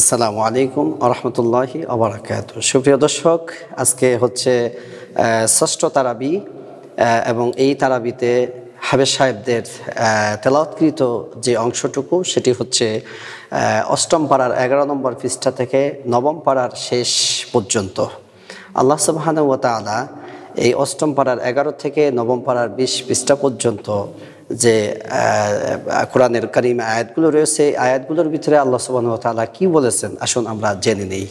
আসসালামু আলাইকুম আরহামতুল্লাহি আবরাকাত সুপ্রিয় দর্শক আজকে হচ্ছে ষষ্ঠ তারাবি এবং এই তারাবিতে হাবে সাহেবদের তেলাৎকৃত যে অংশটুকু সেটি হচ্ছে অষ্টম পাড়ার এগারো নম্বর পৃষ্ঠা থেকে নবম পাড়ার শেষ পর্যন্ত আল্লাহ সুবাহানুয়া তালা এই অষ্টম পাড়ার এগারো থেকে নবম পাড়ার বিশ পৃষ্ঠা পর্যন্ত যে কোরআনের করিম আয়াতগুলো রয়েছে আয়াতগুলোর ভিতরে আল্লাহ সুবাহ তালা কি বলেছেন আসুন আমরা জেনে নিই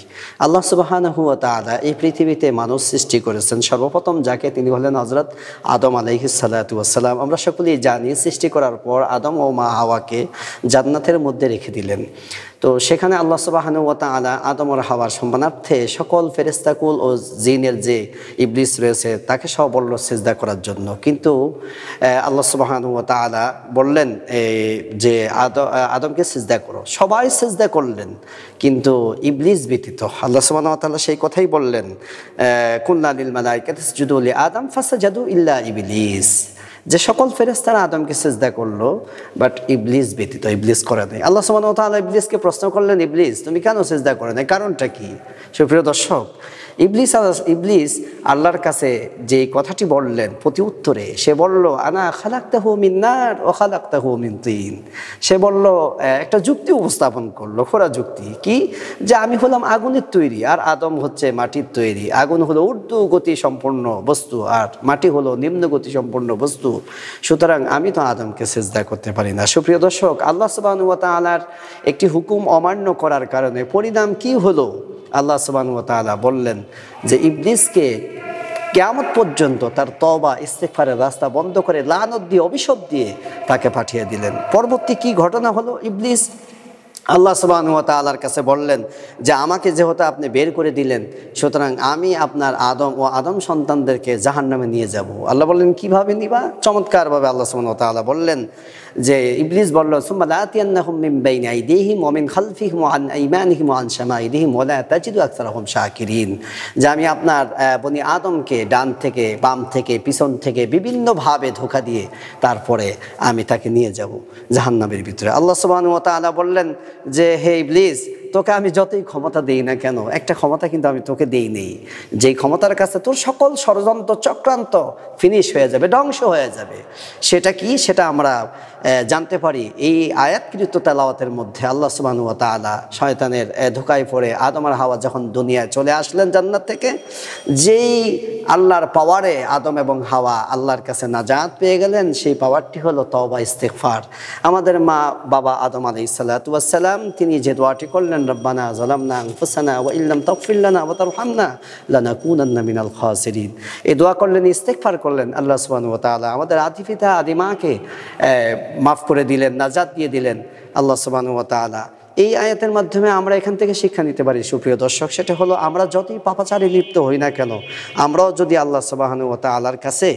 আল্লাহ সুবাহান হুয়া তালা এই পৃথিবীতে মানুষ সৃষ্টি করেছেন সর্বপ্রথম যাকে তিনি হলেন হজরত আদম আলহি সালাতাম আমরা সকলেই জানি সৃষ্টি করার পর আদম ও মা হাওয়াকে জান্নাতের মধ্যে রেখে দিলেন তো সেখানে আল্লাহ সুবাহানুয়াত আলা আদমর হাওয়ার সম্মানার্থে সকল ফেরেস্তাকুল ও জিনের যে ইবলিস রয়েছে তাকে সব বলল সেজদা করার জন্য কিন্তু আল্লাহ সুবাহানুয়াত তালা বললেন যে আদমকে সিজদা করো সবাই সিজদা করলেন কিন্তু ইবলিস ব্যতীত আল্লাহ সুবাহতাল্লাহ সেই কথাই বললেন কুল্লানিল মালাইকাতুলি আদম ফাসা জাদু ইল্লা ইবলিস যে সকল ফেরেস্তারা আদমকে সিজদা করলো বাট ইবলিস ব্যতীত ইবলিস করে নাই আল্লাহ সুবাহ তাল্লাহ ইবলিসকে প্রশ্ন করলেন ইবলিস তুমি কেন সিজদা করে নাই কারণটা কি সুপ্রিয় দর্শক ইবলিস ইবলিস আল্লাহর কাছে যে কথাটি বললেন প্রতি উত্তরে সে বলল আনা খালাক্তা খালাক্তাহু মিন্নার ও খালাক্তা মিন তিন সে বলল একটা যুক্তি উপস্থাপন করলো খোরা যুক্তি কি যে আমি হলাম আগুনের তৈরি আর আদম হচ্ছে মাটির তৈরি আগুন হলো উর্দু গতি সম্পন্ন বস্তু আর মাটি হলো নিম্ন গতি সম্পন্ন বস্তু সুতরাং আমি তো আদমকে সেজদা করতে পারি না সুপ্রিয় দর্শক আল্লাহ সুবাহর একটি হুকুম অমান্য করার কারণে পরিণাম কি হলো আল্লাহ সুবাহ বললেন যে ইবলিসকে কেয়ামত পর্যন্ত তার তবা ইস্তেফারের রাস্তা বন্ধ করে লানত দিয়ে অভিশপ দিয়ে তাকে পাঠিয়ে দিলেন পরবর্তী কি ঘটনা হলো ইবলিস আল্লাহ আল্লাহর কাছে বললেন যে আমাকে যেহেতু আপনি বের করে দিলেন সুতরাং আমি আপনার আদম ও আদম সন্তানদেরকে জাহান নামে নিয়ে যাব। আল্লাহ বললেন কিভাবে নিবা চমৎকারভাবে আল্লাহ সুবাহ তাল্লাহ বললেন যে ইবলিস বলল শাকিরিন যে আমি আপনার বনি আদমকে ডান থেকে বাম থেকে পিছন থেকে বিভিন্নভাবে ধোকা দিয়ে তারপরে আমি তাকে নিয়ে যাব জাহান্নামের ভিতরে আল্লাহ সুবাহ তাল্লাহ বললেন যে হে ইবলিস তোকে আমি যতই ক্ষমতা দেই না কেন একটা ক্ষমতা কিন্তু আমি তোকে দেই নেই যেই ক্ষমতার কাছে তোর সকল ষড়যন্ত্র চক্রান্ত ফিনিশ হয়ে যাবে ধ্বংস হয়ে যাবে সেটা কি সেটা আমরা জানতে পারি এই আয়াতকৃত তেলাওয়াতের মধ্যে আল্লাহ সুবাহানুয়া তালা শয়তানের ধোকায় পড়ে আদমার হাওয়া যখন দুনিয়ায় চলে আসলেন জান্নার থেকে যেই আল্লাহর পাওয়ারে আদম এবং হাওয়া আল্লাহর কাছে নাজাত পেয়ে গেলেন সেই পাওয়ারটি হলো তওবা ইস্তেকফার আমাদের মা বাবা আদম আলি সাল্লাতুয়াসাল্লাম তিনি যে দোয়াটি করলেন ربنا রব্বানা জালামনা আংফুসানা ওয়া ইল্লাম তকফিল্লানা ওয়া তারহামনা লানাকুনান্না মিনাল খাসিরিন এই দোয়া করলেন ইস্তেগফার করলেন আল্লাহ সুবহানাহু ওয়া তাআলা আমাদের আতিফিতা আদিমাকে maaf করে দিলেন নাজাত দিয়ে দিলেন আল্লাহ সুবহানাহু ওয়া তাআলা এই আয়াতের মাধ্যমে আমরা এখান থেকে শিক্ষা নিতে পারি সুপ্রিয় দর্শক সেটা হলো আমরা যতই পাপাচারে লিপ্ত হই না কেন আমরাও যদি আল্লাহ সুবাহানু ওয়া তাআলার কাছে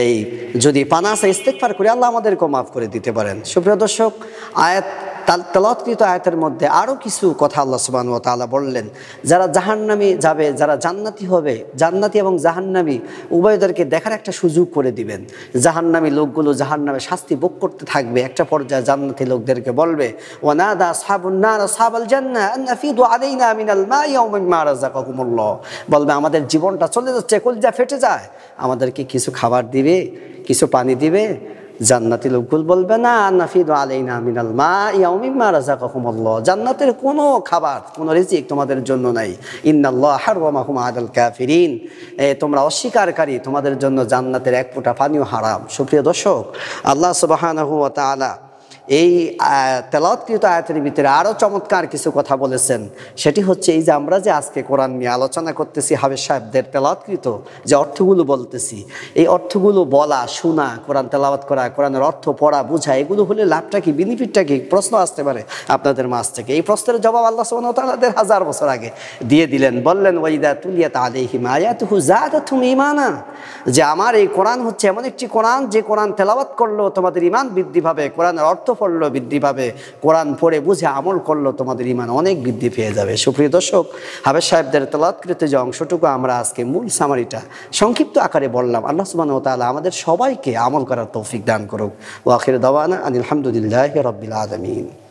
এই যদি পানাসা ইস্তেগফার করে আল্লাহ আমাদেরকে মাফ করে দিতে পারেন সুপ্রিয় দর্শক আয়াত তাল তলৎকৃত আয়াতের মধ্যে আরও কিছু কথা আল্লাহ সুবাহ তালা বললেন যারা জাহান্নামি যাবে যারা জান্নাতি হবে জান্নাতি এবং জাহান্নামি উভয়দেরকে দেখার একটা সুযোগ করে দিবেন জাহান্নামি লোকগুলো জাহান্নামে শাস্তি ভোগ করতে থাকবে একটা পর্যায়ে জান্নাতি লোকদেরকে বলবে ও না দা সাবুন্নার সাবাল জান্নাফিদুল্লাহ বলবে আমাদের জীবনটা চলে যাচ্ছে কলজা ফেটে যায় আমাদেরকে কিছু খাবার দিবে কিছু পানি দিবে জান্নাতি লোকগুল বলবে না নাফিদ না মিনাল মা মা রাজা কহমল্ল জান্নাতের কোনো খাবার কোনো রিজিক তোমাদের জন্য নাই ইন্নাল্লাহ মাহুমা আদাল এ তোমরা অস্বীকারকারী তোমাদের জন্য জান্নাতের এক ফোঁটা পানিও হারাম সুপ্রিয় দর্শক আল্লাহ সুবাহানহু তালা এই তেলাওয়াতকৃত আয়াতের ভিতরে আরও চমৎকার কিছু কথা বলেছেন সেটি হচ্ছে এই যে আমরা যে আজকে কোরআন নিয়ে আলোচনা করতেছি হাবেজ সাহেবদের তেলাওয়াতকৃত যে অর্থগুলো বলতেছি এই অর্থগুলো বলা শোনা কোরআন তেলাওয়াত করা কোরআনের অর্থ পড়া বোঝা এগুলো হলে লাভটা কি বেনিফিটটা কি প্রশ্ন আসতে পারে আপনাদের মাছ থেকে এই প্রশ্নের জবাব আল্লাহ সোহান তালাদের হাজার বছর আগে দিয়ে দিলেন বললেন ওয়াইদা তুলিয়া হু আয়াতুহু তুমি ইমানা যে আমার এই কোরআন হচ্ছে এমন একটি কোরআন যে কোরআন তেলাওয়াত করলো তোমাদের ইমান বৃদ্ধি পাবে কোরআনের অর্থ পড়লো বৃদ্ধি পাবে কোরআন পড়ে বুঝে আমল করলো তোমাদের ইমান অনেক বৃদ্ধি পেয়ে যাবে সুপ্রিয় দর্শক হাবেজ সাহেবদের তলাৎকৃত যে অংশটুকু আমরা আজকে মূল সামারিটা সংক্ষিপ্ত আকারে বললাম আল্লাহ সুবান ও তালা আমাদের সবাইকে আমল করার তৌফিক দান করুক ওয়াখির দাওয়ানা আনিল আলহামদুলিল্লাহ রবিল আজমিন